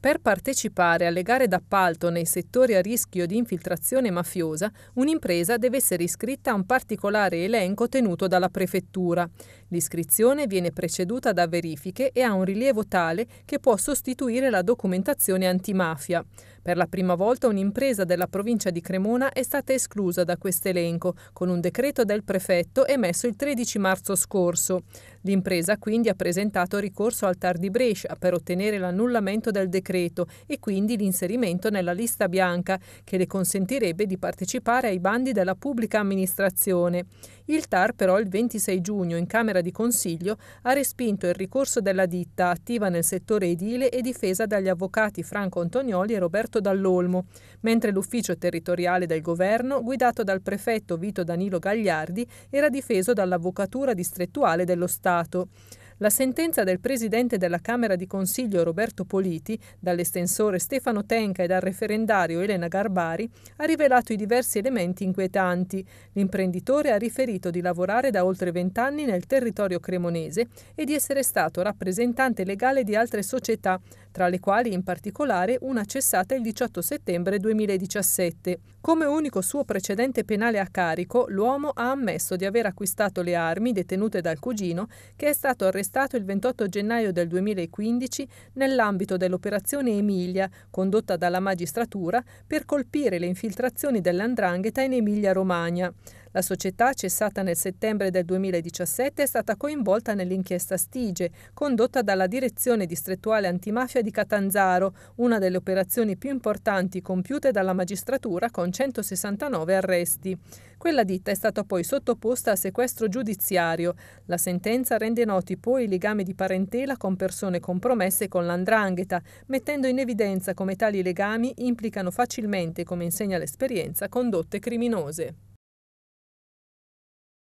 Per partecipare alle gare d'appalto nei settori a rischio di infiltrazione mafiosa, un'impresa deve essere iscritta a un particolare elenco tenuto dalla prefettura. L'iscrizione viene preceduta da verifiche e ha un rilievo tale che può sostituire la documentazione antimafia. Per la prima volta un'impresa della provincia di Cremona è stata esclusa da questo elenco con un decreto del prefetto emesso il 13 marzo scorso. L'impresa quindi ha presentato ricorso al TAR di Brescia per ottenere l'annullamento del decreto e quindi l'inserimento nella lista bianca che le consentirebbe di partecipare ai bandi della pubblica amministrazione. Il TAR però il 26 giugno in Camera di Consiglio ha respinto il ricorso della ditta attiva nel settore edile e difesa dagli avvocati Franco Antonioli e Roberto condotto dall'Olmo, mentre l'ufficio territoriale del governo, guidato dal prefetto Vito Danilo Gagliardi, era difeso dall'avvocatura distrettuale dello Stato. La sentenza del presidente della Camera di Consiglio Roberto Politi, dall'estensore Stefano Tenca e dal referendario Elena Garbari, ha rivelato i diversi elementi inquietanti. L'imprenditore ha riferito di lavorare da oltre vent'anni nel territorio cremonese e di essere stato rappresentante legale di altre società, tra le quali in particolare una cessata il 18 settembre 2017. Come unico suo precedente penale a carico, l'uomo ha ammesso di aver acquistato le armi detenute dal cugino, che è stato arrestato il 28 gennaio del 2015 nell'ambito dell'operazione Emilia, condotta dalla magistratura per colpire le infiltrazioni dell'andrangheta in Emilia-Romagna. La società, cessata nel settembre del 2017, è stata coinvolta nell'inchiesta Stige, condotta dalla Direzione Distrettuale Antimafia di Catanzaro, una delle operazioni più importanti compiute dalla magistratura con 169 arresti. Quella ditta è stata poi sottoposta a sequestro giudiziario. La sentenza rende noti poi i legami di parentela con persone compromesse con l'andrangheta, mettendo in evidenza come tali legami implicano facilmente, come insegna l'esperienza, condotte criminose.